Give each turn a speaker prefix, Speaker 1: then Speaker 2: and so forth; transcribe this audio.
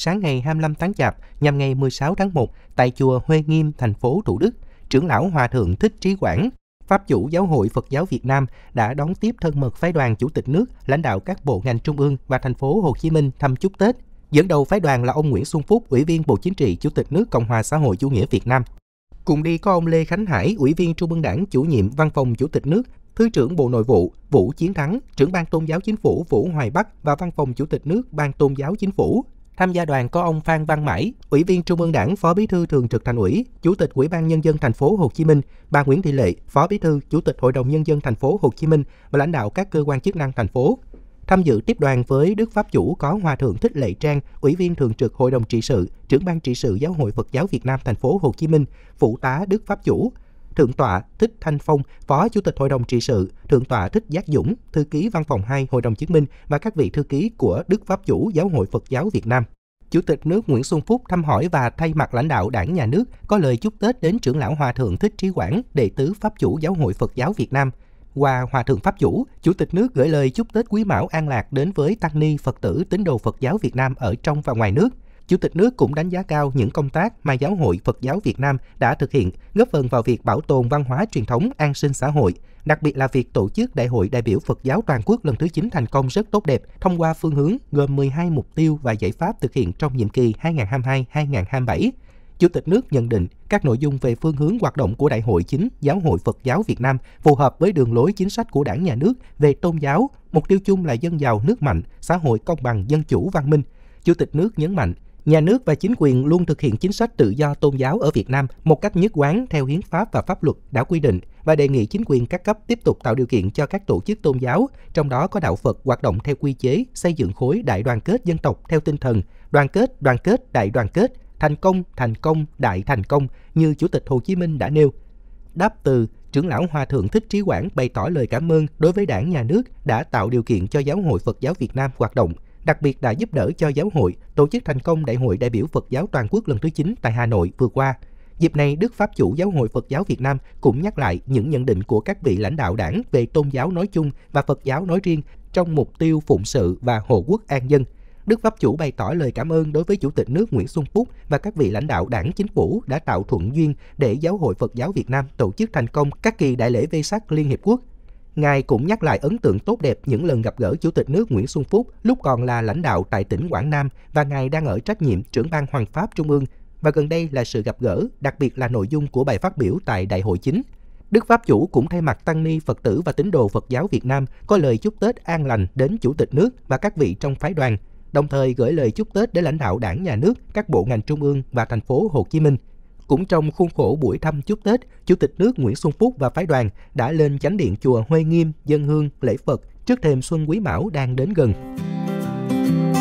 Speaker 1: sáng ngày 25 tháng Chạp nhằm ngày 16 tháng 1 tại chùa Huê Nghiêm, thành phố Thủ Đức, trưởng lão Hòa Thượng Thích Trí Quảng, Pháp chủ Giáo hội Phật giáo Việt Nam đã đón tiếp thân mật phái đoàn Chủ tịch nước, lãnh đạo các bộ ngành trung ương và thành phố Hồ Chí Minh thăm chúc Tết. Dẫn đầu phái đoàn là ông Nguyễn Xuân Phúc, Ủy viên Bộ Chính trị, Chủ tịch nước Cộng hòa xã hội chủ nghĩa Việt Nam. Cùng đi có ông Lê Khánh Hải, Ủy viên Trung ương Đảng, chủ nhiệm Văn phòng Chủ tịch nước, Thứ trưởng Bộ Nội vụ Vũ Chiến Thắng, trưởng ban tôn giáo chính phủ Vũ Hoài Bắc và Văn phòng Chủ tịch nước Ban tôn giáo chính phủ. Tham gia đoàn có ông Phan Văn Mãi, Ủy viên Trung ương Đảng, Phó Bí thư Thường trực Thành ủy, Chủ tịch Ủy ban nhân dân thành phố Hồ Chí Minh, bà Nguyễn Thị Lệ, Phó Bí thư, Chủ tịch Hội đồng nhân dân thành phố Hồ Chí Minh và lãnh đạo các cơ quan chức năng thành phố. Tham dự tiếp đoàn với Đức Pháp Chủ có Hòa thượng Thích Lệ Trang, Ủy viên Thường trực Hội đồng trị sự, Trưởng ban trị sự Giáo hội Phật giáo Việt Nam thành phố Hồ Chí Minh, Phụ tá Đức Pháp Chủ, Thượng tọa Thích Thanh Phong, Phó Chủ tịch Hội đồng trị sự, Thượng tọa Thích Giác Dũng, Thư ký Văn phòng 2 Hội đồng Chứng minh và các vị thư ký của Đức Pháp Chủ Giáo hội Phật giáo Việt Nam. Chủ tịch nước Nguyễn Xuân Phúc thăm hỏi và thay mặt lãnh đạo đảng nhà nước có lời chúc Tết đến trưởng lão Hòa Thượng Thích Trí Quảng, đệ tứ Pháp Chủ Giáo hội Phật giáo Việt Nam. Qua Hòa Thượng Pháp Chủ, Chủ tịch nước gửi lời chúc Tết Quý Mão an lạc đến với tăng ni Phật tử tín đồ Phật giáo Việt Nam ở trong và ngoài nước – Chủ tịch nước cũng đánh giá cao những công tác mà Giáo hội Phật giáo Việt Nam đã thực hiện, góp phần vào việc bảo tồn văn hóa truyền thống an sinh xã hội, đặc biệt là việc tổ chức Đại hội đại biểu Phật giáo toàn quốc lần thứ 9 thành công rất tốt đẹp, thông qua phương hướng gồm 12 mục tiêu và giải pháp thực hiện trong nhiệm kỳ 2022-2027. Chủ tịch nước nhận định các nội dung về phương hướng hoạt động của Đại hội chính Giáo hội Phật giáo Việt Nam phù hợp với đường lối chính sách của Đảng nhà nước về tôn giáo, mục tiêu chung là dân giàu nước mạnh, xã hội công bằng dân chủ văn minh. Chủ tịch nước nhấn mạnh nhà nước và chính quyền luôn thực hiện chính sách tự do tôn giáo ở Việt Nam một cách nhất quán theo hiến pháp và pháp luật đã quy định và đề nghị chính quyền các cấp tiếp tục tạo điều kiện cho các tổ chức tôn giáo, trong đó có đạo Phật hoạt động theo quy chế xây dựng khối đại đoàn kết dân tộc theo tinh thần đoàn kết, đoàn kết, đại đoàn kết, thành công, thành công, đại thành công như Chủ tịch Hồ Chí Minh đã nêu. Đáp từ trưởng lão Hòa Thượng Thích Trí Quảng bày tỏ lời cảm ơn đối với đảng nhà nước đã tạo điều kiện cho Giáo hội Phật giáo Việt Nam hoạt động – đặc biệt đã giúp đỡ cho giáo hội tổ chức thành công Đại hội đại biểu Phật giáo toàn quốc lần thứ 9 tại Hà Nội vừa qua. Dịp này, Đức Pháp chủ Giáo hội Phật giáo Việt Nam cũng nhắc lại những nhận định của các vị lãnh đạo đảng về tôn giáo nói chung và Phật giáo nói riêng trong mục tiêu phụng sự và hộ quốc an dân. Đức Pháp chủ bày tỏ lời cảm ơn đối với Chủ tịch nước Nguyễn Xuân Phúc và các vị lãnh đạo đảng chính phủ đã tạo thuận duyên để Giáo hội Phật giáo Việt Nam tổ chức thành công các kỳ đại lễ vê sắc Liên Hiệp Quốc Ngài cũng nhắc lại ấn tượng tốt đẹp những lần gặp gỡ Chủ tịch nước Nguyễn Xuân Phúc lúc còn là lãnh đạo tại tỉnh Quảng Nam và Ngài đang ở trách nhiệm trưởng ban Hoàng Pháp Trung ương và gần đây là sự gặp gỡ, đặc biệt là nội dung của bài phát biểu tại Đại hội chính. Đức Pháp Chủ cũng thay mặt tăng ni Phật tử và tín đồ Phật giáo Việt Nam có lời chúc Tết an lành đến Chủ tịch nước và các vị trong phái đoàn, đồng thời gửi lời chúc Tết đến lãnh đạo đảng nhà nước, các bộ ngành trung ương và thành phố Hồ Chí Minh – cũng trong khuôn khổ buổi thăm chúc Tết, Chủ tịch nước Nguyễn Xuân Phúc và phái đoàn đã lên chánh điện chùa Huê Nghiêm, dân hương, lễ Phật trước thềm xuân quý mão đang đến gần.